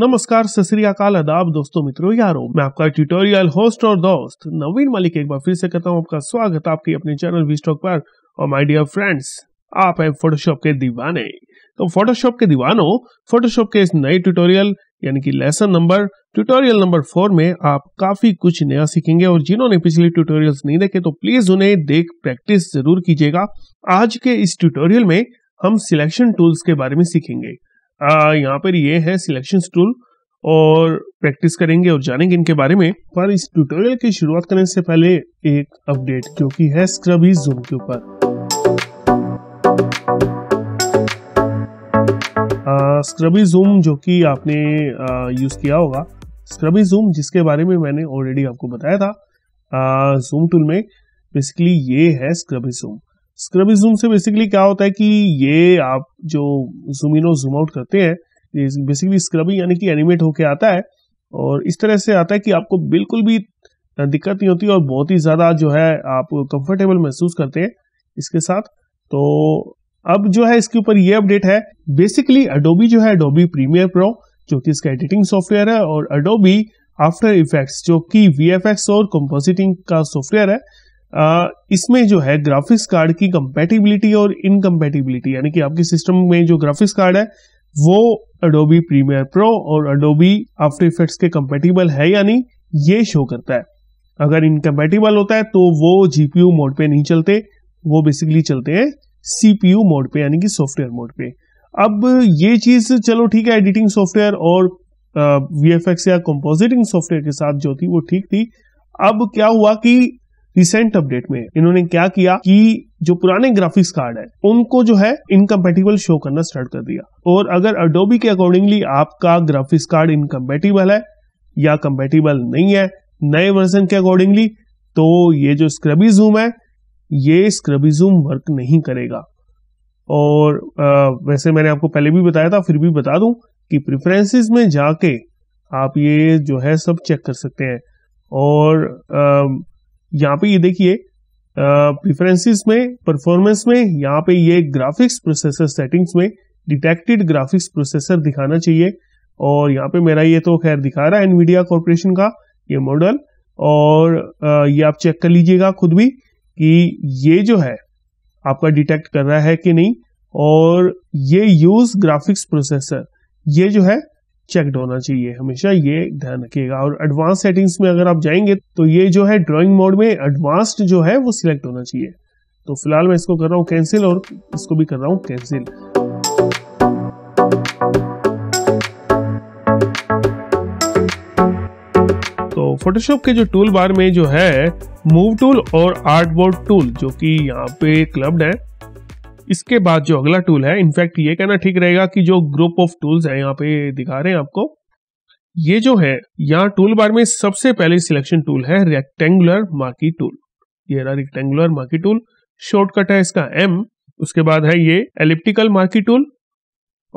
नमस्कार सतरीकाल अदाब दोस्तों मित्रों यारों मैं आपका ट्यूटोरियल होस्ट और दोस्त नवीन मलिक एक बार फिर से करता हूं आपका स्वागत आपके अपने चैनल वीस्टॉक पर और माय डियर फ्रेंड्स आप हैं फोटोशॉप के दीवाने तो फोटोशॉप के दीवानों फोटोशॉप के इस नए ट्यूटोरियल यानी कि lesson number tutorial number four में आप काफी कुछ नया सीखेंगे और जिन्होंने पिछले ट्यूटोरियल्स नहीं देखे तो प्लीज उन्हें देख प्रैक्टिस जरूर कीजिएगा आज के इस ट्यूटोरियल में हम सिलेक्शन टूल्स के बारे में सीखेंगे यहाँ पर ये है सिलेक्शन टूल और प्रैक्टिस करेंगे और जानेंगे इनके बारे में पर इस ट्यूटोरियल की शुरुआत करने से पहले एक अपडेट क्योंकि है स्क्रबी जूम के ऊपर स्क्रबी जूम जो कि आपने यूज़ किया होगा स्क्रबी जूम जिसके बारे में मैंने ऑलरेडी आपको बताया था जूम टूल में बेसिकली ये है स्क्रबी जूम स्क्रबी जूम से बेसिकली क्या होता है कि ये आप जो जूम इन और जूम आउट करते हैं ये बेसिकली स्क्रबी यानी कि एनिमेट होके आता है और इस तरह से आता है कि आपको बिल्कुल भी दिक्कत नहीं होती और बहुत ही ज़्यादा जो है आप कंफर्टेबल महसूस करते हैं इसके साथ तो अब जो है इसके ऊपर ये अपडेट है बेसिकली अडोबी जो है अडोबी प्रीमियर प्रो जो कि इसका एडिटिंग सॉफ्टवेयर है और अडोबी आफ्टर इफेक्ट्स जो कि वी और कंपोजिटिंग का सॉफ्टवेयर है इसमें जो है ग्राफिक्स कार्ड की कंपेटिबिलिटी और इनकम्पेटिबिलिटी यानी कि आपके सिस्टम में जो ग्राफिक्स कार्ड है वो अडोबी प्रीमियर प्रो और अडोबी आफ्टर इफेक्ट्स के कंपेटिबल है या नहीं ये शो करता है अगर इनकम्पेटिबल होता है तो वो जीपीयू मोड पे नहीं चलते वो बेसिकली चलते हैं सीपीयू मोड पे यानी कि सॉफ्टवेयर मोड पे अब ये चीज चलो ठीक है एडिटिंग सॉफ्टवेयर और वी एफ एक्स या कंपोजिटिंग सॉफ्टवेयर के साथ जो थी वो ठीक थी अब क्या हुआ कि रिसेंट अपडेट में इन्होंने क्या किया कि जो पुराने ग्राफिक्स कार्ड है उनको जो है इनकम्पेटिबल शो करना स्टार्ट कर दिया और अगर अडोबी के अकॉर्डिंगली आपका ग्राफिक्स कार्ड इनकम्पेटिबल है या कंपेटिबल नहीं है नए वर्जन के अकॉर्डिंगली तो ये जो स्क्रबी जूम है ये स्क्रबिज्म वर्क नहीं करेगा और आ, वैसे मैंने आपको पहले भी बताया था फिर भी बता दूं कि प्रिफ्रेंसेस में जाके आप ये जो है सब चेक कर सकते हैं और यहाँ पे ये देखिए प्रेफरेंसेस में परफॉर्मेंस में यहाँ पे ये ग्राफिक्स प्रोसेसर सेटिंग्स में डिटेक्टेड ग्राफिक्स प्रोसेसर दिखाना चाहिए और यहाँ पे मेरा ये तो खैर दिखा रहा है एनवीडिया कॉरपोरेशन का ये मॉडल और ये आप चेक कर लीजिएगा खुद भी कि ये जो है आपका डिटेक्ट कर रहा है कि नहीं और ये यूज ग्राफिक्स प्रोसेसर ये जो है चेकड होना चाहिए हमेशा ये ध्यान रखिएगा और एडवांस सेटिंग्स में अगर आप जाएंगे तो ये जो है ड्राइंग मोड में एडवांस्ड जो है वो सिलेक्ट होना चाहिए तो फिलहाल मैं इसको कर रहा हूँ कैंसिल और इसको भी कर रहा हूँ कैंसिल फोटोशॉप के जो टूल बार में जो है मूव टूल और आर्टबोर्ड टूल जो कि यहाँ पे क्लब्ड है इसके बाद जो अगला टूल है इनफैक्ट ये कहना ठीक रहेगा कि जो ग्रुप ऑफ टूल्स है यहाँ पे दिखा रहे हैं आपको ये जो है यहाँ टूल बार में सबसे पहले सिलेक्शन टूल है रेक्टेंगुलर मार्की टूल ये रहा रेक्टेंगुलर मार्की टूल शॉर्टकट है इसका एम उसके बाद है ये एलिप्टिकल मार्की टूल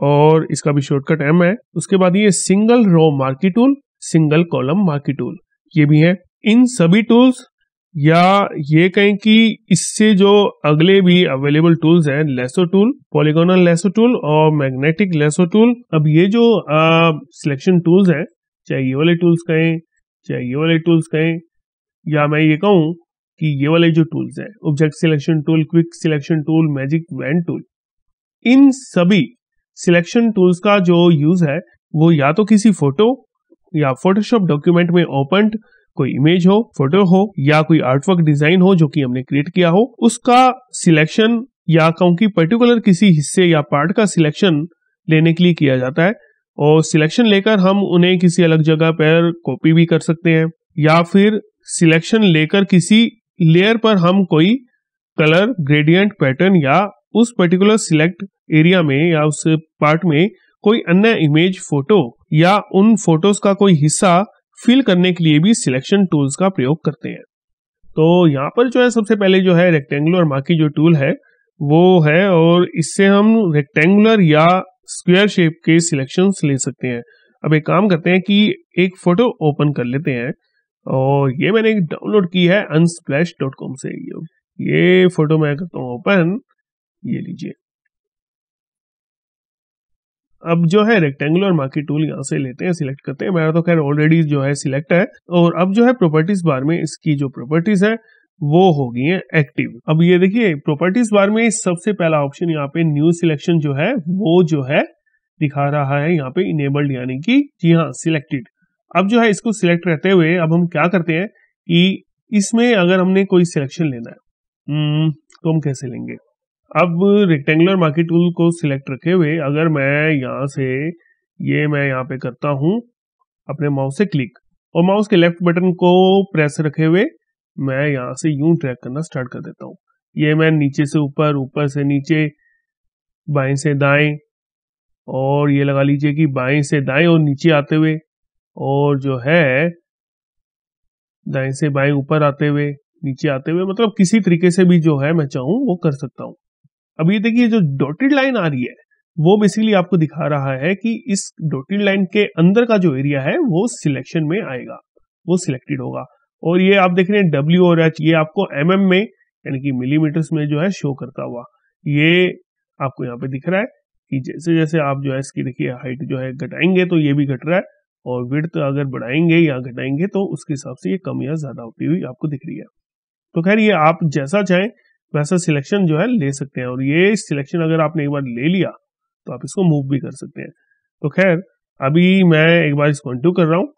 और इसका भी शॉर्टकट एम है उसके बाद ये single row marquee tool single column marquee tool ये भी हैं इन सभी टूल्स या ये कहें कि इससे जो अगले भी अवेलेबल टूल्स हैं lasso tool polygonal lasso tool और मैग्नेटिक लेसो टूल अब ये जो सिलेक्शन टूल्स हैं चाहे ये वाले टूल्स कहें चाहे ये वाले टूल्स कहें या मैं ये कहूँ कि ये वाले जो टूल्स हैं object selection tool quick selection tool magic wand tool इन सभी सिलेक्शन टूल्स का जो यूज है वो या तो किसी फोटो या फोटोशॉप डॉक्यूमेंट में ओपन कोई इमेज हो फोटो हो या कोई आर्टवर्क डिजाइन हो जो कि हमने क्रिएट किया हो उसका सिलेक्शन या क्योंकि पर्टिकुलर किसी हिस्से या पार्ट का सिलेक्शन लेने के लिए किया जाता है और सिलेक्शन लेकर हम उन्हें किसी अलग जगह पर कॉपी भी कर सकते हैं या फिर सिलेक्शन लेकर किसी लेयर पर हम कोई कलर ग्रेडियंट पैटर्न या उस पर्टिकुलर सिलेक्ट एरिया में या उस पार्ट में कोई अन्य इमेज फोटो या उन फोटोज का कोई हिस्सा फिल करने के लिए भी सिलेक्शन टूल्स का प्रयोग करते हैं तो यहाँ पर जो है सबसे पहले जो है रेक्टेंगुलर मार्की जो टूल है वो है और इससे हम रेक्टेंगुलर या स्क्वायर शेप के सिलेक्शन ले सकते हैं अब एक काम करते हैं कि एक फोटो ओपन कर लेते हैं और ये मैंने डाउनलोड की है अनस्प्लैश डॉट कॉम से ये फोटो मैं करता हूँ ओपन ये लीजिए अब जो है रेक्टेंगुलर मार्की टूल यहाँ से लेते हैं सिलेक्ट करते हैं मेरा तो खैर ऑलरेडी जो है सिलेक्ट है और अब जो है प्रॉपर्टीज बार में इसकी जो प्रॉपर्टीज है वो होगी है एक्टिव अब ये देखिए प्रॉपर्टीज बार में सबसे पहला ऑप्शन यहाँ पे न्यू सिलेक्शन जो है वो जो है दिखा रहा है यहाँ पे इनेबल्ड यानी कि जी हाँ सिलेक्टेड अब जो है इसको सिलेक्ट करते हुए अब हम क्या करते हैं कि इसमें अगर हमने कोई सिलेक्शन लेना है हम्म, तो हम कैसे लेंगे अब रेक्टेंगुलर मार्केट टूल को सिलेक्ट रखे हुए अगर मैं यहाँ से ये मैं यहाँ पे करता हूँ अपने माउस से क्लिक और माउस के लेफ्ट बटन को प्रेस रखे हुए मैं यहाँ से यू ट्रैक करना स्टार्ट कर देता हूँ ये मैं नीचे से ऊपर ऊपर से नीचे बाएं से दाएं और ये लगा लीजिए कि बाएं से दाएं और नीचे आते हुए और जो है दाएं से बाएं ऊपर आते हुए नीचे आते हुए मतलब किसी तरीके से भी जो है मैं चाहूँ वो कर सकता हूँ अब ये देखिए जो डॉटेड लाइन आ रही है वो बेसिकली आपको दिखा रहा है कि इस डॉटेड लाइन के अंदर का जो एरिया है वो सिलेक्शन में आएगा वो सिलेक्टेड होगा और ये आप देख रहे हैं डब्ल्यू और एच ये आपको एम mm में यानी कि मिलीमीटर्स में जो है शो करता हुआ ये आपको यहाँ पे दिख रहा है कि जैसे जैसे आप जो है इसकी देखिए हाइट जो है घटाएंगे तो ये भी घट रहा है और विर्थ अगर बढ़ाएंगे या घटाएंगे तो उसके हिसाब से ये कम या ज्यादा होती हुई आपको दिख रही है तो खैर ये आप जैसा चाहें वैसा सिलेक्शन जो है ले सकते हैं और ये सिलेक्शन अगर आपने एक बार ले लिया तो आप इसको मूव भी कर सकते हैं तो खैर अभी मैं एक बार इसको अंटू कर रहा हूँ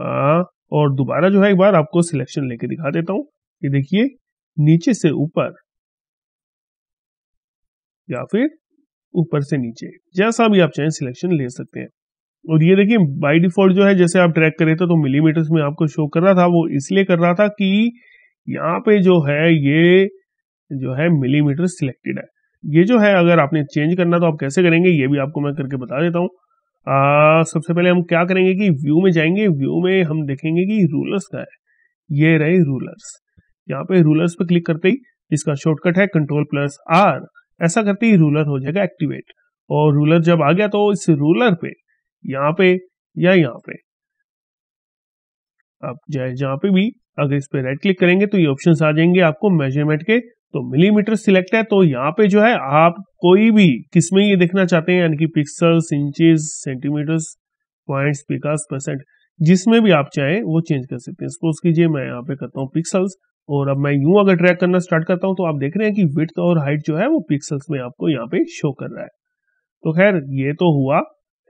हाँ, और दोबारा जो है एक बार आपको सिलेक्शन लेके दिखा देता हूँ ये देखिए नीचे से ऊपर या फिर ऊपर से नीचे जैसा भी आप चाहें सिलेक्शन ले सकते हैं और ये देखिए बाय डिफॉल्ट जो है जैसे आप ट्रैक करे थे तो मिलीमीटर्स में आपको शो कर रहा था वो इसलिए कर रहा था कि यहाँ पे जो है ये जो है मिलीमीटर सिलेक्टेड है ये जो है अगर आपने चेंज करना तो आप कैसे करेंगे ये भी आपको मैं करके बता देता हूँ सबसे पहले हम क्या करेंगे कि व्यू में जाएंगे व्यू में हम देखेंगे कि रूलर्स का है ये रहे रूलर्स यहाँ पे रूलर्स पे क्लिक करते ही इसका शॉर्टकट है कंट्रोल प्लस आर ऐसा करते ही रूलर हो जाएगा एक्टिवेट और रूलर जब आ गया तो इस रूलर पे यहाँ पे या यहाँ पे आप जाए जहां पे भी अगर इस पे राइट क्लिक करेंगे तो ये ऑप्शन आ जाएंगे आपको मेजरमेंट के तो मिलीमीटर सिलेक्ट है तो यहाँ पे जो है आप कोई भी किसमें ये देखना चाहते हैं यानी कि pixels inches centimetres points picas percent जिसमें भी आप चाहें वो चेंज कर सकते हैं सपोज कीजिए मैं यहाँ पे करता हूँ पिक्सल्स और अब मैं यूं अगर ट्रैक करना स्टार्ट करता हूँ तो आप देख रहे हैं कि विथ और हाइट जो है वो पिक्सल्स में आपको यहाँ पे शो कर रहा है तो खैर ये तो हुआ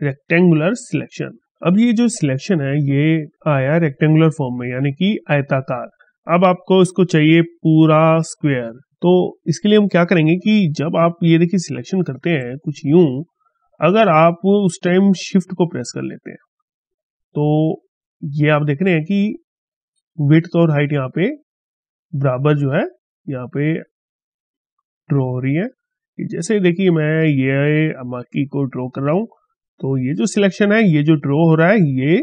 रेक्टेंगुलर सिलेक्शन अब ये जो सिलेक्शन है ये आया रेक्टेंगुलर फॉर्म में यानी कि आयताकार अब आपको इसको चाहिए पूरा स्क्वायर तो इसके लिए हम क्या करेंगे कि जब आप ये देखिए सिलेक्शन करते हैं कुछ यूं अगर आप उस टाइम शिफ्ट को प्रेस कर लेते हैं तो ये आप देख रहे हैं कि विथ और हाइट यहाँ पे बराबर जो है यहाँ पे ड्रॉ हो रही है जैसे देखिए मैं ये अमाकी को ड्रॉ कर रहा हूं तो ये जो सिलेक्शन है ये जो ड्रॉ हो रहा है ये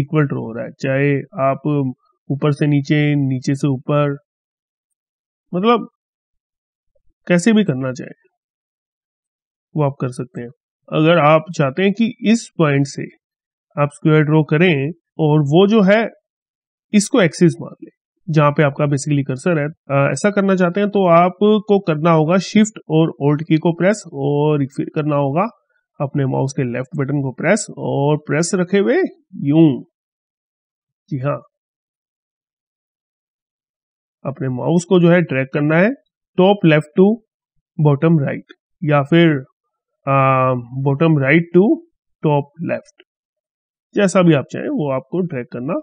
इक्वल ड्रॉ हो रहा है चाहे आप ऊपर से नीचे नीचे से ऊपर मतलब कैसे भी करना चाहे वो आप कर सकते हैं अगर आप चाहते हैं कि इस पॉइंट से आप स्क्वायर ड्रॉ करें और वो जो है इसको एक्सिस मार ले जहां पे आपका बेसिकली कर्सर है आ, ऐसा करना चाहते हैं तो आपको करना होगा शिफ्ट और ओल्ट की को प्रेस और फिर करना होगा अपने माउस के लेफ्ट बटन को प्रेस और प्रेस रखे हुए यू जी हाँ अपने माउस को जो है ट्रैक करना है top left to bottom right या फिर bottom right to top left जैसा भी आप चाहें वो आपको ट्रैक करना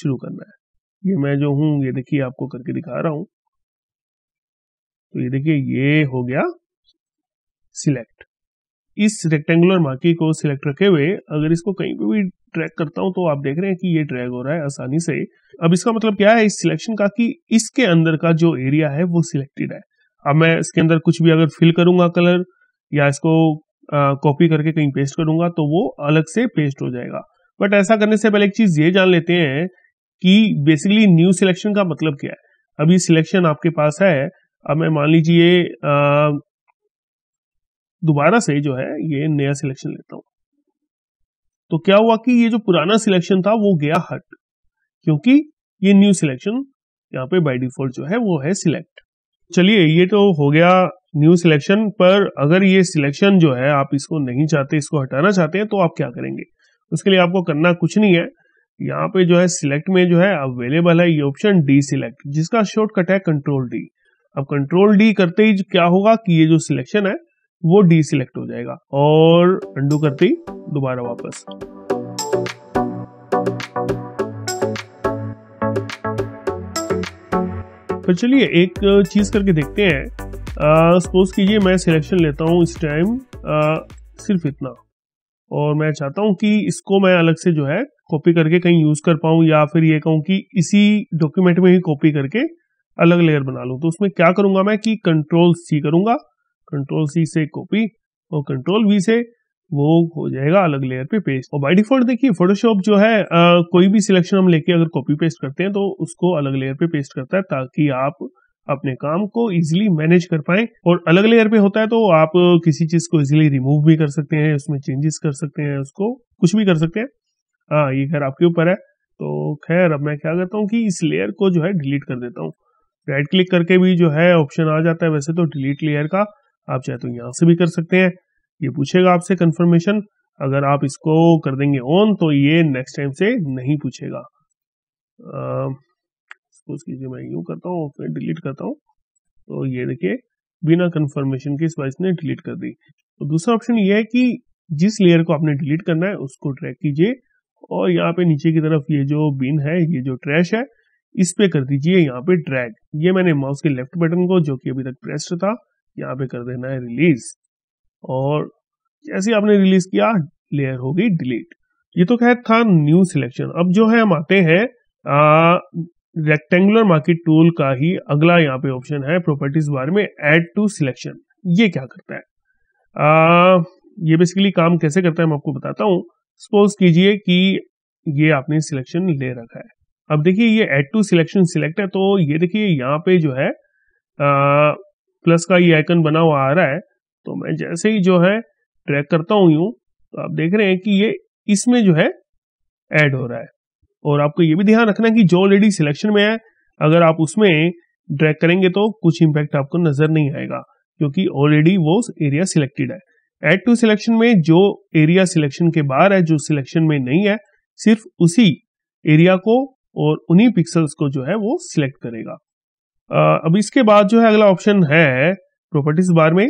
शुरू करना है ये मैं जो हूं ये देखिए आपको करके दिखा रहा हूं तो ये देखिए ये हो गया सिलेक्ट इस रेक्टेंगुलर मार्की को सिलेक्ट रखे हुए अगर इसको कहीं पे भी ट्रैक करता हूँ तो आप देख रहे हैं कि ये ड्रैग हो रहा है आसानी से अब इसका मतलब क्या है इस सिलेक्शन का कि इसके अंदर का जो एरिया है वो सिलेक्टेड है अब मैं इसके अंदर कुछ भी अगर फिल करूंगा कलर या इसको कॉपी करके कहीं पेस्ट करूंगा तो वो अलग से पेस्ट हो जाएगा बट ऐसा करने से पहले एक चीज ये जान लेते हैं कि बेसिकली न्यू सिलेक्शन का मतलब क्या है अभी सिलेक्शन आपके पास है अब मैं मान लीजिए दोबारा से जो है ये नया सिलेक्शन लेता हूँ तो क्या हुआ कि ये जो पुराना सिलेक्शन था वो गया हट क्योंकि ये न्यू सिलेक्शन यहाँ पे बाय डिफॉल्ट जो है वो है सिलेक्ट चलिए ये तो हो गया न्यू सिलेक्शन पर अगर ये सिलेक्शन जो है आप इसको नहीं चाहते इसको हटाना चाहते हैं तो आप क्या करेंगे उसके लिए आपको करना कुछ नहीं है यहाँ पे जो है सिलेक्ट में जो है अवेलेबल है ये ऑप्शन डी सिलेक्ट जिसका शॉर्टकट है कंट्रोल डी अब कंट्रोल डी करते ही क्या होगा कि ये जो सिलेक्शन है वो डी सिलेक्ट हो जाएगा और अंडू करते ही दोबारा वापस तो चलिए एक चीज करके देखते हैं सपोज कीजिए मैं सिलेक्शन लेता हूँ इस टाइम सिर्फ इतना और मैं चाहता हूं कि इसको मैं अलग से जो है कॉपी करके कहीं यूज कर पाऊं या फिर ये कहूं कि इसी डॉक्यूमेंट में ही कॉपी करके अलग लेयर बना लूं तो उसमें क्या करूंगा मैं कि कंट्रोल सी करूंगा कंट्रोल सी से कॉपी और कंट्रोल वी से वो हो जाएगा अलग लेयर पे पेस्ट और बाय डिफॉल्ट देखिए फोटोशॉप जो है आ, कोई भी सिलेक्शन हम लेके अगर कॉपी पेस्ट करते हैं तो उसको अलग लेयर पे पेस्ट करता है ताकि आप अपने काम को इजीली मैनेज कर पाए और अलग लेयर पे होता है तो आप किसी चीज को इजीली रिमूव भी कर सकते हैं उसमें चेंजेस कर सकते हैं उसको कुछ भी कर सकते हैं हाँ ये खैर आपके ऊपर है तो खैर अब मैं क्या करता हूँ कि इस लेयर को जो है डिलीट कर देता हूँ राइट क्लिक करके भी जो है ऑप्शन आ जाता है वैसे तो डिलीट लेयर का आप चाहे तो यहाँ से भी कर सकते हैं ये पूछेगा आपसे कंफर्मेशन अगर आप इसको कर देंगे ऑन तो ये नेक्स्ट टाइम से नहीं पूछेगा सपोज कीजिए मैं यूँ करता हूँ फिर डिलीट करता हूँ तो ये देखिए बिना कंफर्मेशन के इस वाइस ने डिलीट कर दी तो दूसरा ऑप्शन ये है कि जिस लेयर को आपने डिलीट करना है उसको ट्रैक कीजिए और यहाँ पे नीचे की तरफ ये जो बिन है ये जो ट्रैश है इस पे कर दीजिए यहाँ पे ट्रैक ये मैंने माउस के लेफ्ट बटन को जो कि अभी तक प्रेस्ड था यहाँ पे कर देना है रिलीज और जैसे आपने रिलीज किया लेयर होगी डिलीट ये तो खैर था न्यू सिलेक्शन अब जो है हम आते हैं रेक्टेंगुलर मार्केट टूल का ही अगला यहाँ पे ऑप्शन है प्रॉपर्टीज बार में एड टू सिलेक्शन ये क्या करता है आ, ये बेसिकली काम कैसे करता है मैं आपको बताता हूँ सपोज कीजिए कि ये आपने सिलेक्शन ले रखा है अब देखिए ये एड टू सिलेक्शन सिलेक्ट है तो ये देखिए यहाँ पे जो है आ, प्लस का ये आइकन बना हुआ आ रहा है तो मैं जैसे ही जो है ट्रैक करता हूं यूं तो आप देख रहे हैं कि ये इसमें जो है ऐड हो रहा है और आपको ये भी ध्यान रखना है कि जो ऑलरेडी सिलेक्शन में है अगर आप उसमें ट्रैक करेंगे तो कुछ इम्पैक्ट आपको नजर नहीं आएगा क्योंकि ऑलरेडी वो एरिया सिलेक्टेड है एड टू सिलेक्शन में जो एरिया सिलेक्शन के बाहर है जो सिलेक्शन में नहीं है सिर्फ उसी एरिया को और उन्हीं पिक्सल्स को जो है वो सिलेक्ट करेगा अब इसके बाद जो है अगला ऑप्शन है प्रॉपर्टीज बार में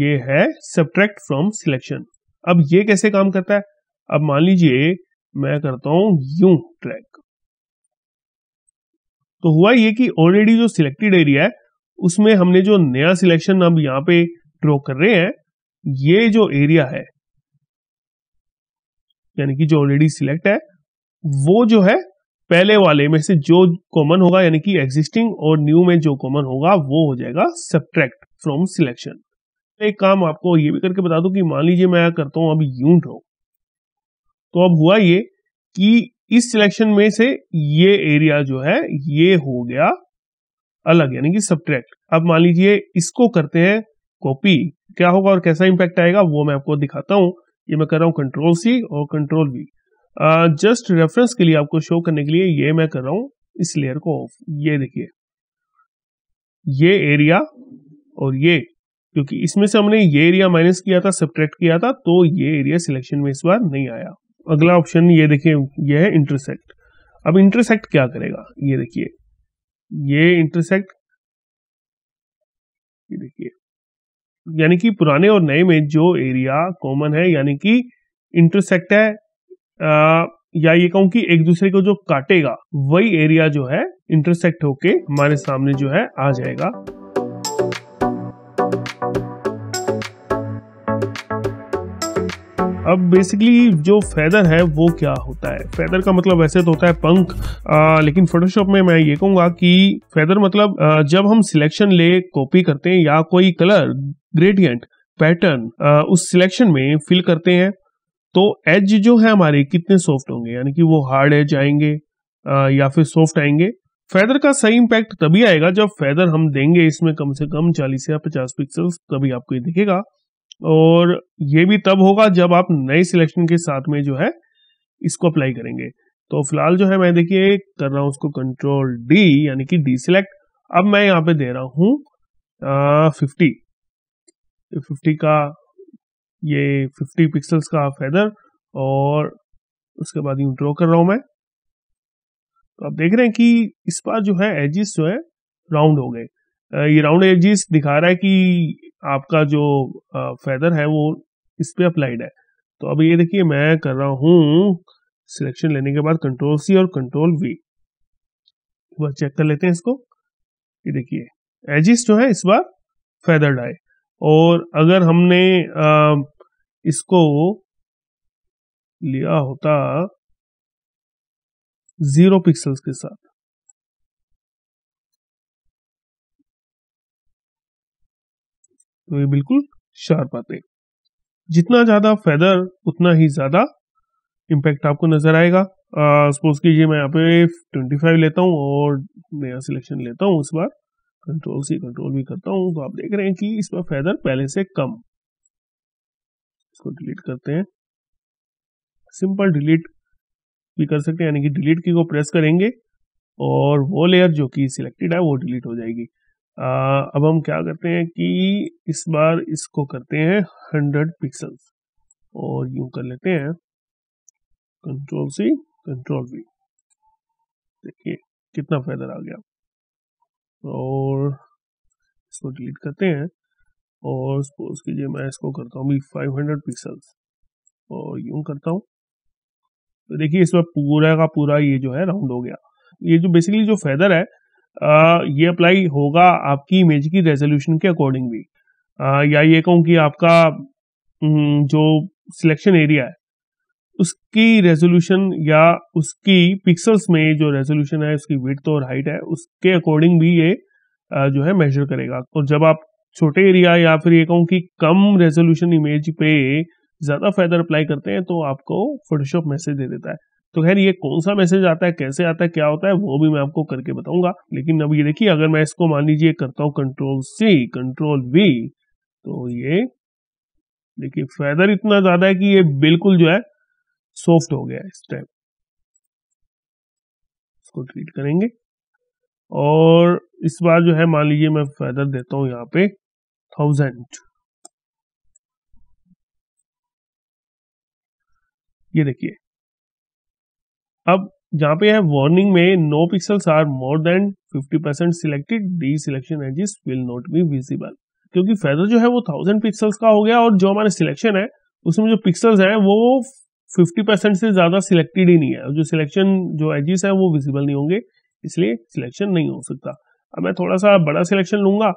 ये है सब्ट्रैक्ट फ्रॉम सिलेक्शन अब ये कैसे काम करता है अब मान लीजिए मैं करता हूं यू ट्रैक तो हुआ ये कि ऑलरेडी जो सिलेक्टेड एरिया है उसमें हमने जो नया सिलेक्शन अब यहां पे ड्रॉ कर रहे हैं ये जो एरिया है यानी कि जो ऑलरेडी सिलेक्ट है वो जो है पहले वाले में से जो कॉमन होगा यानी कि एग्जिस्टिंग और न्यू में जो कॉमन होगा वो हो जाएगा सब्ट्रैक्ट फ्रॉम सिलेक्शन एक काम आपको ये भी करके बता दू कि मान लीजिए मैं करता हूं अब यूनिट हो तो अब हुआ ये कि इस सिलेक्शन में से ये एरिया जो है ये हो गया अलग यानी कि सब्ट्रैक्ट अब मान लीजिए इसको करते हैं कॉपी क्या होगा और कैसा इंपैक्ट आएगा वो मैं आपको दिखाता हूं ये मैं कर रहा हूं कंट्रोल सी और कंट्रोल वी जस्ट रेफरेंस के लिए आपको शो करने के लिए ये मैं कर रहा हूं इस लेयर को ऑफ ये देखिए ये एरिया और ये क्योंकि इसमें से हमने ये एरिया माइनस किया था सब्ट्रैक्ट किया था तो ये एरिया सिलेक्शन में इस बार नहीं आया अगला ऑप्शन ये देखिए ये है इंटरसेक्ट अब इंटरसेक्ट क्या करेगा ये देखिए ये इंटरसेक्ट ये देखिए यानी कि पुराने और नए में जो एरिया कॉमन है यानी कि इंटरसेक्ट है या ये कहूँ कि एक दूसरे को जो काटेगा वही एरिया जो है इंटरसेक्ट होके हमारे सामने जो है आ जाएगा अब बेसिकली जो फेदर है वो क्या होता है फेदर का मतलब वैसे तो होता है पंख लेकिन फोटोशॉप में मैं ये कहूंगा कि फेदर मतलब आ, जब हम सिलेक्शन ले कॉपी करते हैं या कोई कलर ग्रेडियंट पैटर्न उस सिलेक्शन में फिल करते हैं तो एज जो है हमारे कितने सॉफ्ट होंगे यानी कि वो हार्ड एज आएंगे आ, या फिर सॉफ्ट आएंगे फेदर का सही इम्पैक्ट तभी आएगा जब फेदर हम देंगे इसमें कम से कम 40 या 50 पिक्सल तभी आपको ये दिखेगा और ये भी तब होगा जब आप नए सिलेक्शन के साथ में जो है इसको अप्लाई करेंगे तो फिलहाल जो है मैं देखिए कर रहा हूं उसको कंट्रोल डी यानी कि डी सिलेक्ट अब मैं यहाँ पे दे रहा हूं फिफ्टी फिफ्टी का ये 50 पिक्सल्स का फेदर और उसके बाद यूँ ड्रॉ कर रहा हूं मैं तो आप देख रहे हैं कि इस बार जो है एजिस जो है राउंड हो गए ये राउंड एजिस दिखा रहा है कि आपका जो फेदर है वो इस पे अप्लाइड है तो अब ये देखिए मैं कर रहा हूं सिलेक्शन लेने के बाद कंट्रोल सी और कंट्रोल वी एक चेक कर लेते हैं इसको ये देखिए एजिस जो है इस बार फेदर्ड आए और अगर हमने आ, इसको लिया होता जीरो पिक्सल्स के साथ तो ये बिल्कुल शार्प आते जितना ज्यादा फेदर उतना ही ज्यादा इम्पैक्ट आपको नजर आएगा सपोज कीजिए मैं यहाँ पे 25 लेता हूँ और नया सिलेक्शन लेता हूँ इस बार कंट्रोल सी कंट्रोल भी करता हूँ तो आप देख रहे हैं कि इस पर फेदर पहले से कम इसको डिलीट करते हैं सिंपल डिलीट भी कर सकते हैं यानी कि डिलीट की को प्रेस करेंगे और वो लेयर जो कि सिलेक्टेड है वो डिलीट हो जाएगी आ, अब हम क्या करते हैं कि इस बार इसको करते हैं 100 पिक्सल्स और यूं कर लेते हैं कंट्रोल सी कंट्रोल वी देखिए कितना फेदर आ गया और इसको डिलीट करते हैं और सपोज कीजिए मैं इसको करता हूँ फाइव हंड्रेड पिक्सल्स और यूं करता हूँ तो देखिए पर पूरा का पूरा ये जो है राउंड हो गया ये जो बेसिकली जो फेदर है आ, ये अप्लाई होगा आपकी इमेज की रेजोल्यूशन के अकॉर्डिंग भी आ, या ये कहूँ कि आपका हम्म, जो सिलेक्शन एरिया है उसकी रेजोल्यूशन या उसकी पिक्सल्स में जो रेजोल्यूशन है उसकी विथ और हाइट है उसके अकॉर्डिंग भी ये जो है मेजर करेगा और जब आप छोटे एरिया या फिर ये कहूँ कि कम रेजोल्यूशन इमेज पे ज़्यादा फायदा अप्लाई करते हैं तो आपको फोटोशॉप मैसेज दे देता है तो खैर ये कौन सा मैसेज आता है कैसे आता है क्या होता है वो भी मैं आपको करके बताऊंगा लेकिन अब ये देखिए अगर मैं इसको मान लीजिए करता हूँ कंट्रोल सी कंट्रोल वी तो ये देखिए फेदर इतना ज़्यादा है कि ये बिल्कुल जो है सॉफ्ट हो गया है इस टाइम इसको ट्रीट करेंगे और इस बार जो है मान लीजिए मैं फेदर देता हूं यहाँ पे थाउजेंड ये देखिए अब जहां पे है वार्निंग में no pixels are more than 50 percent selected the selection edges will not be visible क्योंकि फेदर जो है वो थाउजेंड पिक्सल्स का हो गया और जो हमारे सिलेक्शन है उसमें जो पिक्सल्स है वो 50 परसेंट से ज्यादा सिलेक्टेड ही नहीं है जो सिलेक्शन जो एजिस है वो विजिबल नहीं होंगे इसलिए सिलेक्शन नहीं हो सकता अब मैं थोड़ा सा बड़ा सिलेक्शन लूंगा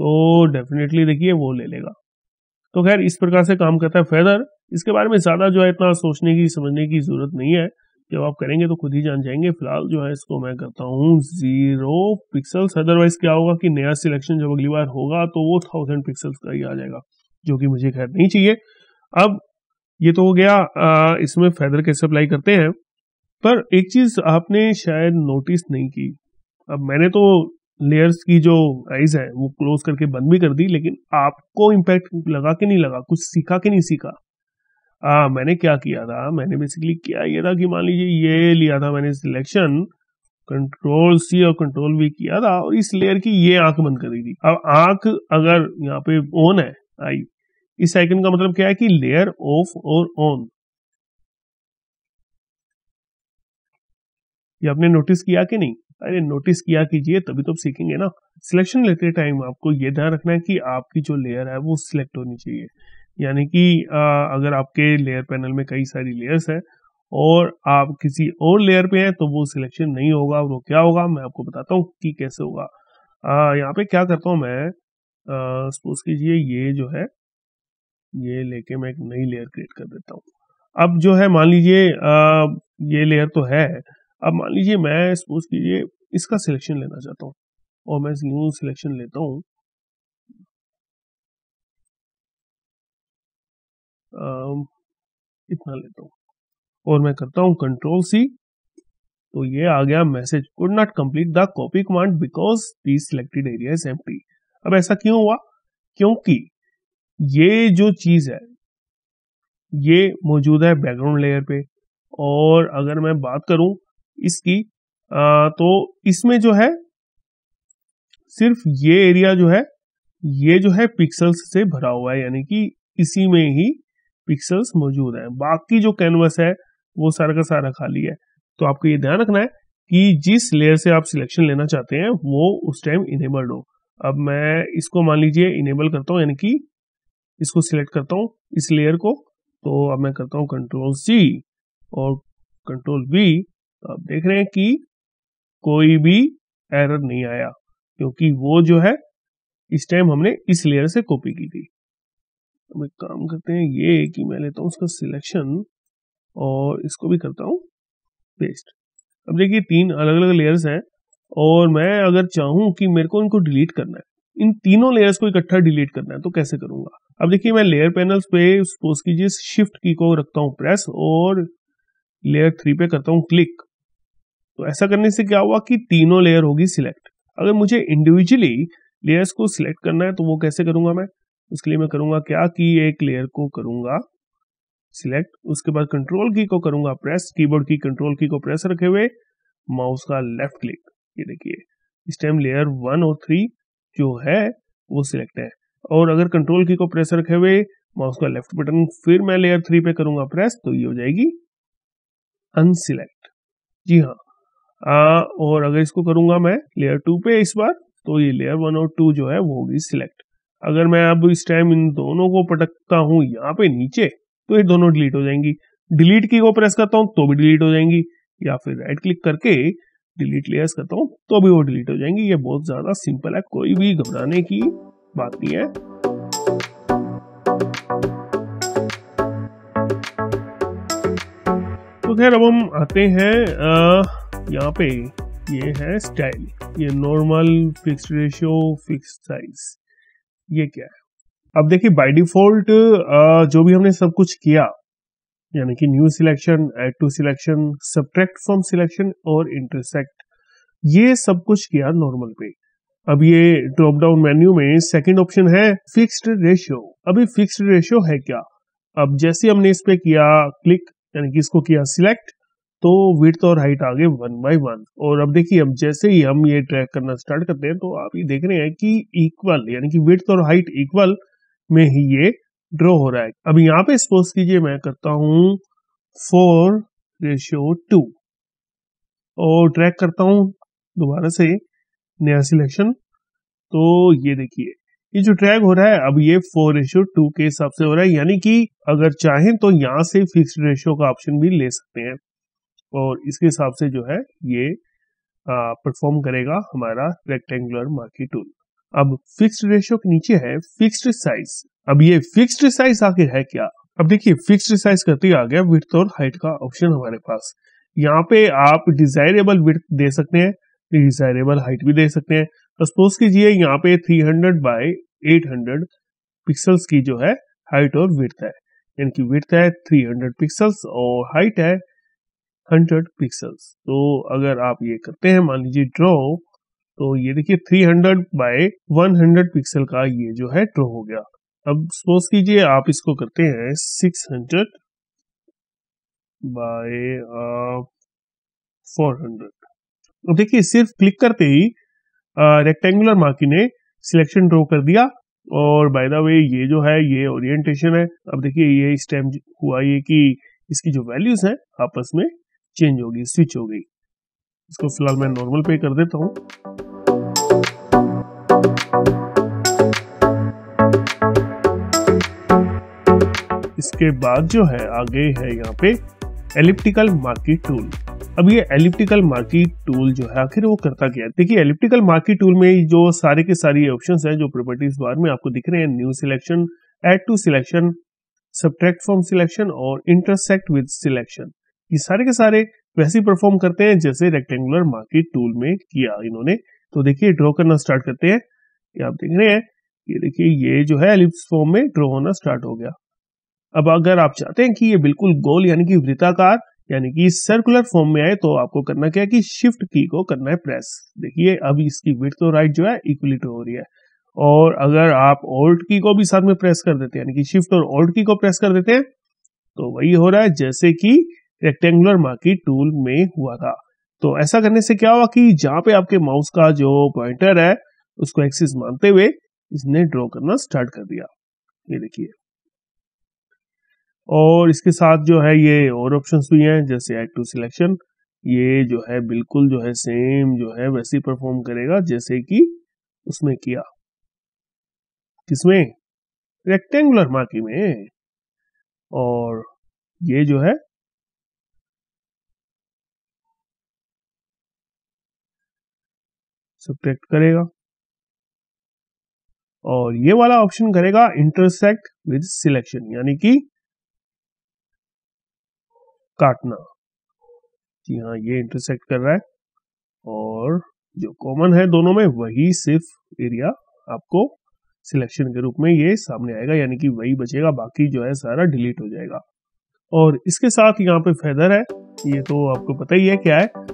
तो डेफिनेटली देखिए वो ले लेगा तो खैर इस प्रकार से काम करता है फेदर इसके बारे में ज़्यादा जो है इतना सोचने की समझने की ज़रूरत नहीं है जब आप करेंगे तो खुद ही जान जाएंगे फिलहाल जो है इसको मैं करता हूँ जीरो पिक्सल्स अदरवाइज क्या होगा कि नया सिलेक्शन जब अगली बार होगा तो वो थाउजेंड पिक्सल्स का ही आ जाएगा जो कि मुझे खैर नहीं चाहिए अब ये तो हो गया आ, इसमें फेदर कैसे अप्लाई करते हैं पर एक चीज़ आपने शायद नोटिस नहीं की अब मैंने तो लेयर्स की जो आइज है वो क्लोज करके बंद भी कर दी लेकिन आपको इम्पैक्ट लगा कि नहीं लगा कुछ सीखा कि नहीं सीखा आ, मैंने क्या किया था मैंने बेसिकली किया ये था कि मान लीजिए ये लिया था मैंने सिलेक्शन कंट्रोल सी और कंट्रोल वी किया था और इस लेयर की ये आंख बंद कर दी थी अब आंख अगर यहाँ पे ऑन है आई इस आइकन का मतलब क्या है कि लेयर ऑफ और ऑन ये आपने नोटिस किया कि नहीं अरे नोटिस किया कीजिए तभी तो आप सीखेंगे ना सिलेक्शन लेते टाइम आपको ये ध्यान रखना है कि आपकी जो लेयर है वो सिलेक्ट होनी चाहिए यानी कि अगर आपके लेयर पैनल में कई सारी लेयर्स है और आप किसी और लेयर पे हैं तो वो सिलेक्शन नहीं होगा वो क्या होगा मैं आपको बताता हूँ कि कैसे होगा यहाँ पे क्या करता हूँ मैं सपोज कीजिए ये जो है ये लेके मैं एक नई लेयर क्रिएट कर देता हूँ अब जो है मान लीजिए ये लेयर तो है अब मान लीजिए मैं सपोज कीजिए इसका सिलेक्शन लेना चाहता हूँ और मैं यूं सिलेक्शन लेता हूँ इतना लेता हूँ और मैं करता हूँ कंट्रोल सी तो ये आ गया message could not complete the copy command because the selected area is empty अब ऐसा क्यों हुआ क्योंकि ये जो चीज है ये मौजूद है बैकग्राउंड लेयर पे और अगर मैं बात करूं इसकी तो इसमें जो है सिर्फ ये एरिया जो है ये जो है पिक्सल्स से भरा हुआ है यानी कि इसी में ही पिक्सल्स मौजूद है बाकी जो कैनवस है वो सारा का सारा खाली है तो आपको ये ध्यान रखना है कि जिस लेयर से आप सिलेक्शन लेना चाहते हैं वो उस टाइम इनेबल्ड हो अब मैं इसको मान लीजिए इनेबल करता हूं यानी कि इसको सिलेक्ट करता हूं इस लेयर को तो अब मैं करता हूं कंट्रोल सी और कंट्रोल बी तो आप देख रहे हैं कि कोई भी एरर नहीं आया क्योंकि वो जो है इस टाइम हमने इस लेयर से कॉपी की थी तो मैं काम करते हैं ये कि मैं लेता हूं उसका सिलेक्शन और इसको भी करता हूं पेस्ट अब देखिए तीन अलग अलग लेयर्स हैं और मैं अगर चाहूं कि मेरे को इनको डिलीट करना है इन तीनों लेयर्स को इकट्ठा डिलीट करना है तो कैसे करूंगा अब देखिए मैं लेयर पैनल्स पे सपोज कीजिए शिफ्ट की को रखता हूं प्रेस और लेयर थ्री पे करता हूं क्लिक तो ऐसा करने से क्या हुआ कि तीनों लेयर होगी सिलेक्ट अगर मुझे इंडिविजुअली लेयर्स को सिलेक्ट करना है तो वो कैसे करूंगा मैं उसके लिए मैं करूंगा क्या कि एक लेयर को करूंगा सिलेक्ट उसके बाद कंट्रोल की को करूंगा प्रेस कीबोर्ड की कंट्रोल की को प्रेस रखे हुए माउस का लेफ्ट क्लिक ये देखिए इस टाइम लेयर वन और थ्री जो है वो सिलेक्ट है और अगर कंट्रोल की को प्रेस रखे हुए माउस का लेफ्ट बटन फिर मैं लेयर थ्री पे करूंगा प्रेस तो ये हो जाएगी अनसिलेक्ट जी हाँ आ, और अगर इसको करूंगा मैं लेयर टू पे इस बार तो ये लेयर वन और टू जो है वो होगी सिलेक्ट अगर मैं अब इस टाइम इन दोनों को पटकता हूं यहाँ पे नीचे तो ये दोनों डिलीट हो जाएंगी डिलीट की को प्रेस करता हूँ तो भी डिलीट हो जाएंगी या फिर राइट क्लिक करके डिलीट लेयर्स करता हूँ तो भी वो डिलीट हो जाएंगी ये बहुत ज्यादा सिंपल है कोई भी घबराने की बात नहीं है तो खैर अब हम आते हैं आ, यहाँ पे ये है स्टाइल ये normal fix ratio fix size ये क्या है अब देखिए बाय डिफॉल्ट जो भी हमने सब कुछ किया यानी कि new selection add to selection subtract from selection और इंटरसेक्ट ये सब कुछ किया नॉर्मल पे अब ये ड्रॉप डाउन मेन्यू में सेकेंड ऑप्शन है फिक्स्ड रेशियो अभी फिक्स्ड रेशियो है क्या अब जैसे हमने इस पे किया क्लिक यानी कि इसको किया सिलेक्ट तो विथ और हाइट आगे वन बाई वन और अब देखिए अब जैसे ही हम ये ट्रैक करना स्टार्ट करते हैं तो आप ये देख रहे हैं कि इक्वल यानी कि विथ और हाइट इक्वल में ही ये ड्रॉ हो रहा है अब यहाँ पे सपोज कीजिए मैं करता हूं फोर रेशियो टू और ट्रैक करता हूं दोबारा से नया सिलेक्शन तो ये देखिए ये जो ट्रैक हो रहा है अब ये फोर रेशियो टू के हिसाब से हो रहा है यानी कि अगर चाहें तो यहां से फिक्स रेशियो का ऑप्शन भी ले सकते हैं और इसके हिसाब से जो है ये परफॉर्म करेगा हमारा रेक्टेंगुलर मार्की टूल अब फिक्स्ड रेशियो के नीचे है फिक्स्ड साइज अब ये फिक्स्ड साइज आखिर है क्या अब देखिए फिक्स्ड साइज करते ही आ गया विथ और हाइट का ऑप्शन हमारे पास यहाँ पे आप डिजायरेबल विथ दे सकते हैं डिजायरेबल हाइट भी दे सकते हैं सपोज कीजिए यहाँ पे 300 हंड्रेड बाई एट पिक्सल्स की जो है हाइट और विर्थ है यानी कि विर्थ है 300 पिक्सल्स और हाइट है हंड्रेड पिक्सल्स तो अगर आप ये करते हैं मान लीजिए ड्रॉ तो ये देखिए three hundred by one hundred pixel का ये जो है ड्रॉ हो गया अब सपोज कीजिए आप इसको करते हैं six hundred by four hundred अब देखिए सिर्फ क्लिक करते ही रेक्टेंगुलर uh, मार्किंग ने सिलेक्शन ड्रॉ कर दिया और बाय द वे ये जो है ये ओरिएंटेशन है अब देखिए ये इस टाइम हुआ ये कि इसकी जो वैल्यूज हैं आपस में चेंज हो गई स्विच हो गई इसको फिलहाल मैं नॉर्मल पे कर देता हूँ इसके बाद जो है आगे है यहाँ पे एलिप्टिकल मार्की टूल अब ये एलिप्टिकल मार्की टूल जो है आखिर वो करता क्या है देखिए एलिप्टिकल मार्की टूल में जो सारे के सारे ऑप्शन हैं जो प्रॉपर्टीज बार में आपको दिख रहे हैं new selection add to selection subtract from selection और इंटरसेक्ट विद सिलेक्शन ये सारे के सारे वैसे परफॉर्म करते हैं जैसे रेक्टेंगुलर मार्किट टूल में किया इन्होंने तो देखिए ड्रॉ करना स्टार्ट करते हैं ये आप देख रहे हैं ये देखिए ये जो है एलिप्स फॉर्म में ड्रॉ होना स्टार्ट हो गया अब अगर आप चाहते हैं कि ये बिल्कुल गोल यानी कि वृत्ताकार यानी कि सर्कुलर फॉर्म में आए तो आपको करना क्या है कि शिफ्ट की को करना है प्रेस देखिए अब इसकी विथ तो राइट जो है इक्वली हो रही है और अगर आप ऑल्ट की को भी साथ में प्रेस कर देते हैं यानी कि शिफ्ट और ओल्ट की को प्रेस कर देते हैं तो वही हो रहा है जैसे कि रेक्टेंगुलर मार्की टूल में हुआ था तो ऐसा करने से क्या हुआ कि जहां पे आपके माउस का जो पॉइंटर है उसको एक्सिस मानते हुए इसने ड्रॉ करना स्टार्ट कर दिया ये देखिए और इसके साथ जो है ये और ऑप्शंस भी हैं जैसे एड टू सिलेक्शन ये जो है बिल्कुल जो है सेम जो है वैसे परफॉर्म करेगा जैसे कि उसमें किया किसमें रेक्टेंगुलर मार्की में और ये जो है सब्ट्रैक्ट करेगा और ये वाला ऑप्शन करेगा इंटरसेक्ट विद सिलेक्शन यानी कि काटना जी हाँ ये इंटरसेक्ट कर रहा है और जो कॉमन है दोनों में वही सिर्फ एरिया आपको सिलेक्शन के रूप में ये सामने आएगा यानी कि वही बचेगा बाकी जो है सारा डिलीट हो जाएगा और इसके साथ यहाँ पे फेदर है ये तो आपको पता ही है क्या है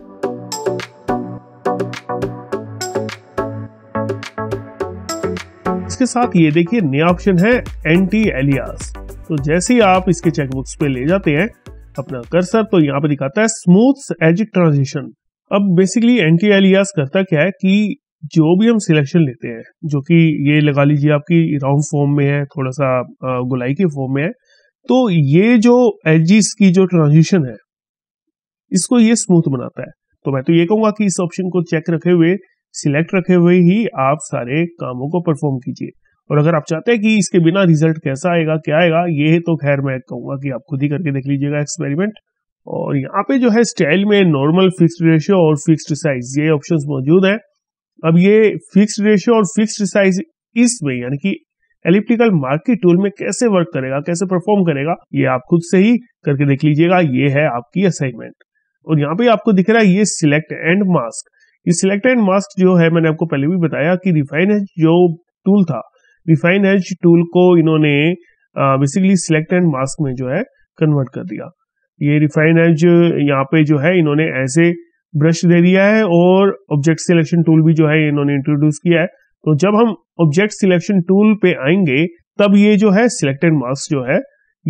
इसके साथ ये देखिए नया ऑप्शन है एंटी एलियास तो जैसे ही आप इसके चेकबुक्स पे ले जाते हैं अपना कर्सर तो यहाँ पे दिखाता है स्मूथ एजिक ट्रांजिशन अब बेसिकली एंटी एलियास करता क्या है कि जो भी हम सिलेक्शन लेते हैं जो कि ये लगा लीजिए आपकी राउंड फॉर्म में है थोड़ा सा गुलाई के फॉर्म में है तो ये जो एजिस की जो ट्रांजिशन है इसको ये स्मूथ बनाता है तो मैं तो ये कहूंगा कि इस ऑप्शन को चेक रखे हुए सिलेक्ट रखे हुए ही आप सारे कामों को परफॉर्म कीजिए और अगर आप चाहते हैं कि इसके बिना रिजल्ट कैसा आएगा क्या आएगा ये तो खैर मैं कहूंगा कि आप खुद ही करके देख लीजिएगा एक्सपेरिमेंट और यहाँ पे जो है स्टाइल में नॉर्मल फिक्स्ड रेशियो और फिक्स्ड साइज ये ऑप्शंस मौजूद हैं अब ये फिक्स्ड रेशियो और फिक्स्ड साइज इसमें यानी कि एलिप्टिकल मार्केट टूल में कैसे वर्क करेगा कैसे परफॉर्म करेगा ये आप खुद से ही करके देख लीजिएगा ये है आपकी असाइनमेंट और यहाँ पे आपको दिख रहा है ये सिलेक्ट एंड मास्क ये सिलेक्टेड मास्क जो है मैंने आपको पहले भी बताया कि रिफाइन एज जो टूल था रिफाइन एज टूल को इन्होंने बेसिकली सिलेक्टेड मास्क में जो है कन्वर्ट कर दिया ये रिफाइन एज यहाँ पे जो है इन्होंने ऐसे ब्रश दे दिया है और ऑब्जेक्ट सिलेक्शन टूल भी जो है इन्होंने इंट्रोड्यूस किया है तो जब हम ऑब्जेक्ट सिलेक्शन टूल पे आएंगे तब ये जो है सिलेक्टेड मास्क जो है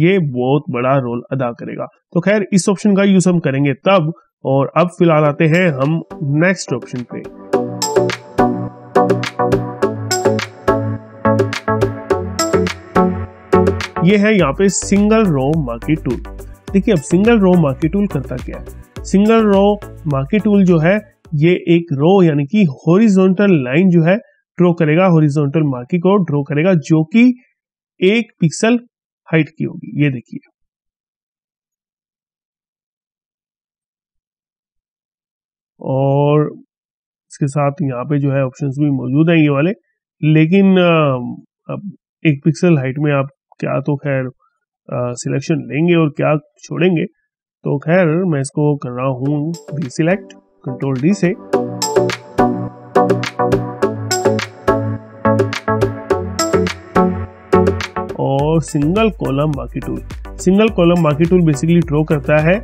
ये बहुत बड़ा रोल अदा करेगा तो खैर इस ऑप्शन का यूज हम करेंगे तब और अब फिलहाल आते हैं हम नेक्स्ट ऑप्शन पे ये है यहाँ पे सिंगल रो मार्केट टूल देखिए अब सिंगल रो मार्केट टूल करता क्या है सिंगल रो मार्केट टूल जो है ये एक रो यानी कि हॉरिजॉन्टल लाइन जो है ड्रॉ करेगा हॉरिजॉन्टल मार्किंग को ड्रॉ करेगा जो कि एक पिक्सल हाइट की होगी ये देखिए और इसके साथ यहाँ पे जो है ऑप्शंस भी मौजूद हैं ये वाले लेकिन अब एक पिक्सल हाइट में आप क्या तो खैर सिलेक्शन लेंगे और क्या छोड़ेंगे तो खैर मैं इसको कर रहा हूँ डी सिलेक्ट कंट्रोल डी से और सिंगल कॉलम बाकी टूल सिंगल कॉलम बाकी टूल बेसिकली ड्रॉ करता है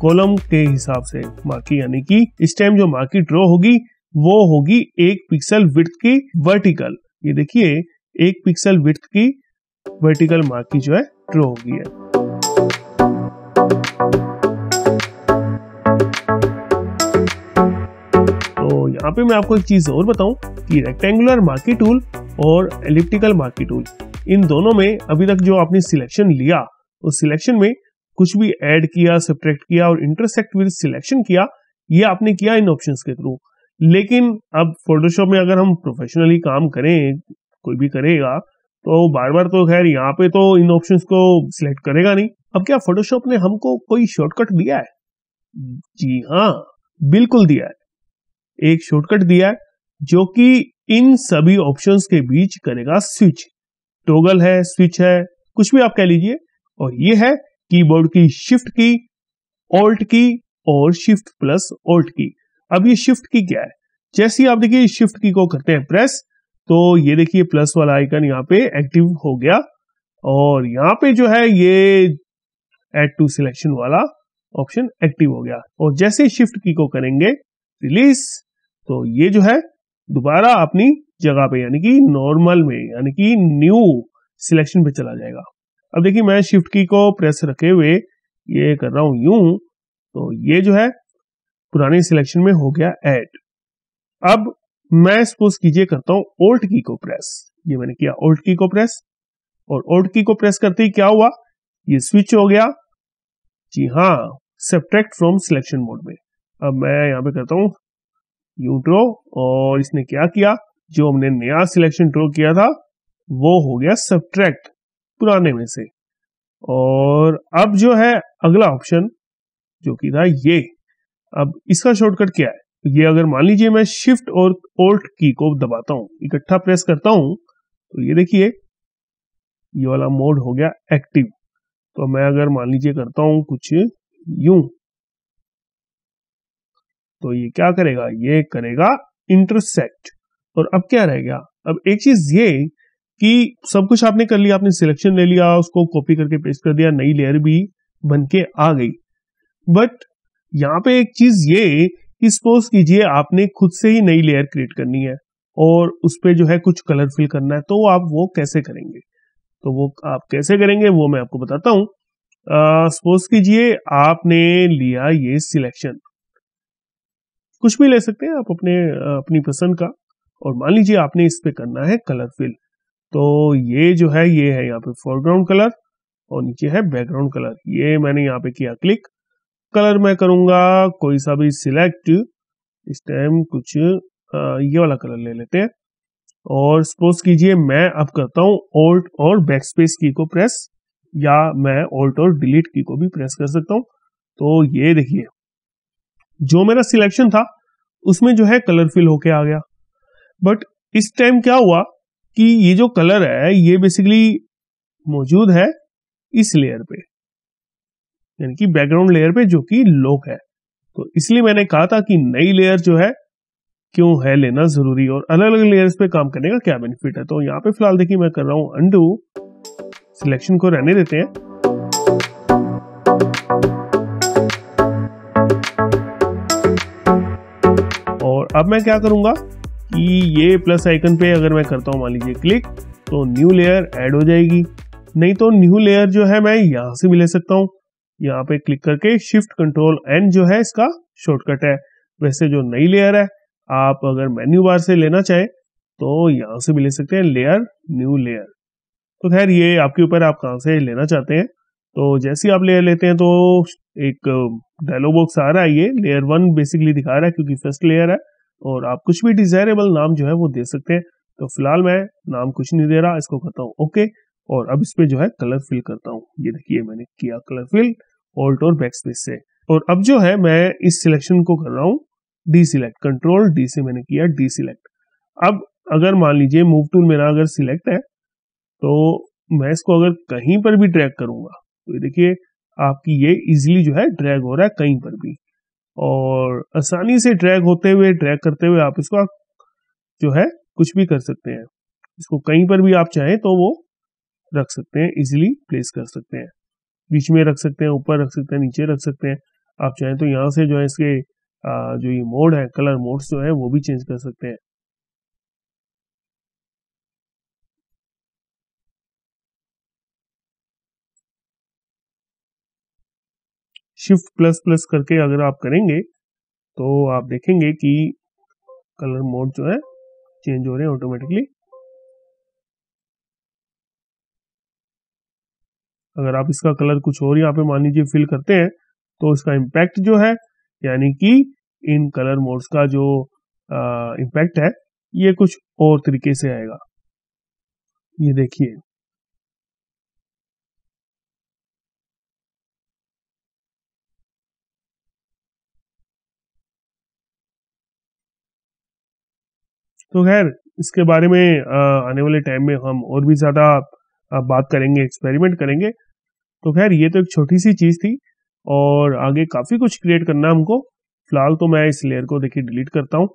कॉलम के हिसाब से माकी यानी कि इस टाइम जो मार्किट ड्रॉ होगी वो होगी एक पिक्सल विथ की वर्टिकल ये देखिए एक पिक्सल विथ की वर्टिकल मार्की जो है ड्रॉ होगी है तो यहाँ पे मैं आपको एक चीज और बताऊं कि रेक्टेंगुलर मार्की टूल और एलिप्टिकल मार्की टूल इन दोनों में अभी तक जो आपने सिलेक्शन लिया उस सिलेक्शन में कुछ भी ऐड किया सब्ट्रैक्ट किया और इंटरसेक्ट विद सिलेक्शन किया ये आपने किया इन ऑप्शंस के थ्रू लेकिन अब फोटोशॉप में अगर हम प्रोफेशनली काम करें कोई भी करेगा तो बार बार तो खैर यहाँ पे तो इन ऑप्शन को सिलेक्ट करेगा नहीं अब क्या फोटोशॉप ने हमको कोई शॉर्टकट दिया है जी हाँ बिल्कुल दिया है एक शॉर्टकट दिया है जो कि इन सभी ऑप्शंस के बीच करेगा स्विच टोगल है स्विच है कुछ भी आप कह लीजिए और ये है कीबोर्ड की शिफ्ट की ऑल्ट की और शिफ्ट प्लस ऑल्ट की अब ये शिफ्ट की क्या है जैसे ही आप देखिए शिफ्ट की को करते हैं प्रेस तो ये देखिए प्लस वाला आइकन यहाँ पे एक्टिव हो गया और यहाँ पे जो है ये एड टू सिलेक्शन वाला ऑप्शन एक्टिव हो गया और जैसे शिफ्ट की को करेंगे रिलीज तो ये जो है दोबारा अपनी जगह पे यानी कि नॉर्मल में यानी कि न्यू सिलेक्शन पे चला जाएगा अब देखिए मैं शिफ्ट की को प्रेस रखे हुए ये कर रहा हूं यू तो ये जो है पुराने सिलेक्शन में हो गया एड अब मैं सपोज कीजिए करता हूं ओल्ट की को प्रेस ये मैंने किया ओल्ट की को प्रेस और ओल्ट की को प्रेस करते ही क्या हुआ ये स्विच हो गया जी हाँ सब्ट्रैक्ट फ्रॉम सिलेक्शन मोड में अब मैं यहां पे करता हूं यू ड्रो और इसने क्या किया जो हमने नया सिलेक्शन ड्रो किया था वो हो गया सब्ट्रैक्ट पुराने में से और अब जो है अगला ऑप्शन जो कि था ये अब इसका शॉर्टकट क्या है ये अगर मान लीजिए मैं शिफ्ट और ओल्ट की को दबाता हूं इकट्ठा प्रेस करता हूं तो ये देखिए ये वाला मोड हो गया एक्टिव तो मैं अगर मान लीजिए करता हूं कुछ यू तो ये क्या करेगा ये करेगा इंटरसेक्ट और अब क्या रह गया अब एक चीज ये कि सब कुछ आपने कर लिया आपने सिलेक्शन ले लिया उसको कॉपी करके पेस्ट कर दिया नई लेयर भी बन के आ गई बट यहां पे एक चीज ये कि सपोज कीजिए आपने खुद से ही नई लेयर क्रिएट करनी है और उस पर जो है कुछ कलर फिल करना है तो आप वो कैसे करेंगे तो वो आप कैसे करेंगे वो मैं आपको बताता हूं सपोज कीजिए आपने लिया ये सिलेक्शन कुछ भी ले सकते हैं आप अपने अपनी पसंद का और मान लीजिए आपने इस पे करना है कलर फिल तो ये जो है ये है यहाँ पे फोरग्राउंड कलर और नीचे है बैकग्राउंड कलर ये मैंने यहाँ पे किया क्लिक कलर मैं करूंगा कोई सा भी सिलेक्ट इस टाइम कुछ ये वाला कलर ले लेते हैं और सपोज कीजिए मैं अब करता हूँ ओल्ट और बैक स्पेस की को प्रेस या मैं ओल्ट और डिलीट की को भी प्रेस कर सकता हूँ तो ये देखिए जो मेरा सिलेक्शन था उसमें जो है कलरफुल होके आ गया बट इस टाइम क्या हुआ कि ये जो कलर है ये बेसिकली मौजूद है इस लेयर पे यानी कि बैकग्राउंड लेयर पे जो कि लोक है तो इसलिए मैंने कहा था कि नई लेयर जो है क्यों है लेना जरूरी और अलग अलग लेयर्स पे काम करने का क्या बेनिफिट है तो यहाँ पे फिलहाल देखिए मैं कर रहा हूं अंडू सिलेक्शन को रहने देते हैं और अब मैं क्या करूंगा कि ये प्लस आइकन पे अगर मैं करता हूँ मान लीजिए क्लिक तो न्यू लेयर ऐड हो जाएगी नहीं तो न्यू लेयर जो है मैं यहाँ से भी ले सकता हूँ यहाँ पे क्लिक करके शिफ्ट कंट्रोल एन जो है इसका शॉर्टकट है वैसे जो नई लेयर है आप अगर मेन्यू बार से लेना चाहें तो यहाँ से भी ले सकते हैं लेयर न्यू लेयर तो खैर ये आपके ऊपर आप कहाँ से लेना चाहते हैं तो जैसे आप लेयर लेते हैं तो एक डायलॉग बॉक्स आ रहा है ये लेयर वन बेसिकली दिखा रहा है क्योंकि फर्स्ट लेयर है और आप कुछ भी डिजायरेबल नाम जो है वो दे सकते हैं तो फिलहाल मैं नाम कुछ नहीं दे रहा इसको करता हूँ ओके और अब इस पर जो है कलर फिल करता हूँ ये देखिए मैंने किया कलर फिल ऑल्ट और बैक स्पेस से और अब जो है मैं इस सिलेक्शन को कर रहा हूँ डी सिलेक्ट कंट्रोल डी से मैंने किया डी सिलेक्ट अब अगर मान लीजिए मूव टूल मेरा अगर सिलेक्ट है तो मैं इसको अगर कहीं पर भी ट्रैक करूंगा तो ये देखिए आपकी ये इजिली जो है ड्रैग हो रहा है कहीं पर भी और आसानी से ट्रैक होते हुए ट्रैक करते हुए आप इसको जो है कुछ भी कर सकते हैं इसको कहीं पर भी आप चाहें तो वो रख सकते हैं इजिली प्लेस कर सकते हैं बीच में रख सकते हैं ऊपर रख सकते हैं नीचे रख सकते हैं आप चाहें तो यहाँ से जो है इसके जो ये मोड है कलर मोड्स जो है वो भी चेंज कर सकते हैं शिफ्ट प्लस प्लस करके अगर आप करेंगे तो आप देखेंगे कि कलर मोड जो है चेंज हो रहे हैं ऑटोमेटिकली अगर आप इसका कलर कुछ और यहाँ पे मान लीजिए फिल करते हैं तो इसका इम्पैक्ट जो है यानी कि इन कलर मोड्स का जो इम्पैक्ट है ये कुछ और तरीके से आएगा ये देखिए तो खैर इसके बारे में आने वाले टाइम में हम और भी ज़्यादा बात करेंगे एक्सपेरिमेंट करेंगे तो खैर ये तो एक छोटी सी चीज़ थी और आगे काफ़ी कुछ क्रिएट करना हमको फिलहाल तो मैं इस लेयर को देखिए डिलीट करता हूं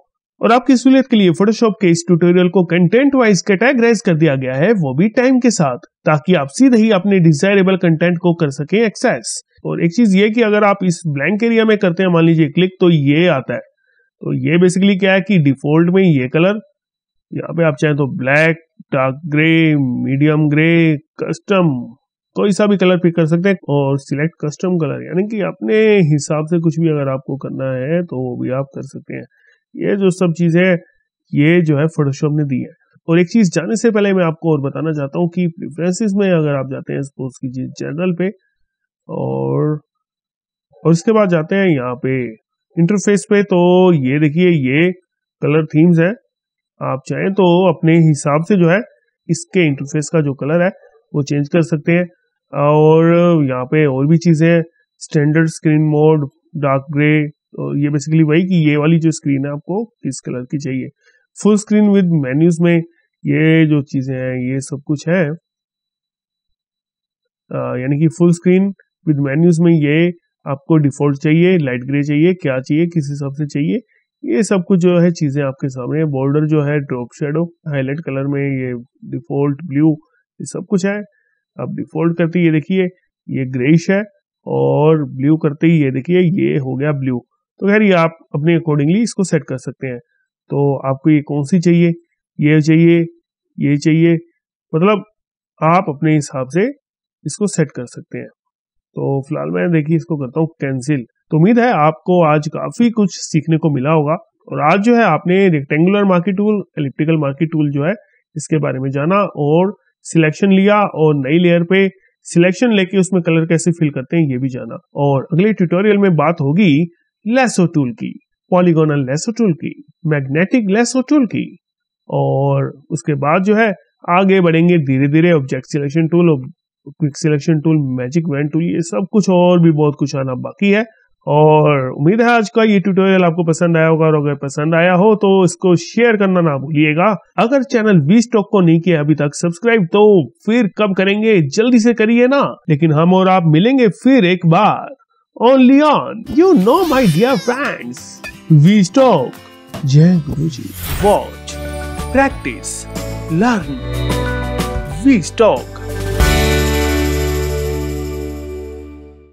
और आपकी सहूलियत के लिए फोटोशॉप के इस ट्यूटोरियल को कंटेंट वाइज कैटेगराइज कर दिया गया है वो भी टाइम के साथ ताकि आप सीधे ही अपने डिजायरेबल कंटेंट को कर सके एक्सेस और एक चीज ये कि अगर आप इस ब्लैंक एरिया में करते हैं मान लीजिए क्लिक तो ये आता है तो ये बेसिकली क्या है कि डिफॉल्ट में ये कलर यहाँ पे आप चाहें तो black dark grey medium grey custom कोई सा भी कलर पिक कर सकते हैं और सिलेक्ट कस्टम कलर यानी कि अपने हिसाब से कुछ भी अगर आपको करना है तो वो भी आप कर सकते हैं ये जो सब चीज है ये जो है फोटोशॉप ने दी है और एक चीज़ जाने से पहले मैं आपको और बताना चाहता हूँ कि प्रेफरेंसेस में अगर आप जाते हैं की कीजिए जनरल पे और और इसके बाद जाते हैं यहाँ पे इंटरफेस पे तो ये देखिए ये कलर थीम्स है आप चाहें तो अपने हिसाब से जो है इसके इंटरफेस का जो कलर है वो चेंज कर सकते हैं और यहाँ पे और भी चीज़ें standard screen mode dark grey तो ये बेसिकली वही कि ये वाली जो स्क्रीन है आपको किस कलर की चाहिए फुल स्क्रीन विद मेन्यूज में ये जो चीज़ें हैं ये सब कुछ है यानी कि फुल स्क्रीन विद मेन्यूज में ये आपको डिफॉल्ट चाहिए लाइट ग्रे चाहिए क्या चाहिए किस हिसाब से चाहिए ये सब कुछ जो है चीज़ें आपके सामने बॉर्डर जो है ड्रॉप शेडो हाईलाइट कलर में ये डिफॉल्ट ब्लू ये सब कुछ है अब डिफॉल्ट करते ये देखिए ये ग्रेश है और ब्लू करते ही ये देखिए ये हो गया ब्लू तो खैर ये आप अपने अकॉर्डिंगली इसको सेट कर सकते हैं तो आपको ये कौन सी चाहिए ये चाहिए ये चाहिए मतलब आप अपने हिसाब से इसको सेट कर सकते हैं तो फिलहाल मैं देखिए इसको करता हूँ कैंसिल तो उम्मीद है आपको आज काफ़ी कुछ सीखने को मिला होगा और आज जो है आपने rectangular marquee tool elliptical marquee tool जो है इसके बारे में जाना और सिलेक्शन लिया और नई लेयर पे सिलेक्शन लेके उसमें कलर कैसे फिल करते हैं ये भी जाना और अगले ट्यूटोरियल में बात होगी लेसो टूल की पॉलीगोनल लेसो टूल की मैग्नेटिक लेसो टूल की और उसके बाद जो है आगे बढ़ेंगे धीरे धीरे object selection tool quick selection tool magic wand tool ये सब कुछ और भी बहुत कुछ आना बाकी है और उम्मीद है आज का ये ट्यूटोरियल आपको पसंद आया होगा और अगर पसंद आया हो तो इसको शेयर करना ना भूलिएगा अगर चैनल वी स्टॉक को नहीं किया अभी तक सब्सक्राइब तो फिर कब करेंगे जल्दी से करिए ना लेकिन हम और आप मिलेंगे फिर एक बार only on you know my dear friends we stock जय गुरु जी watch practice learn we stock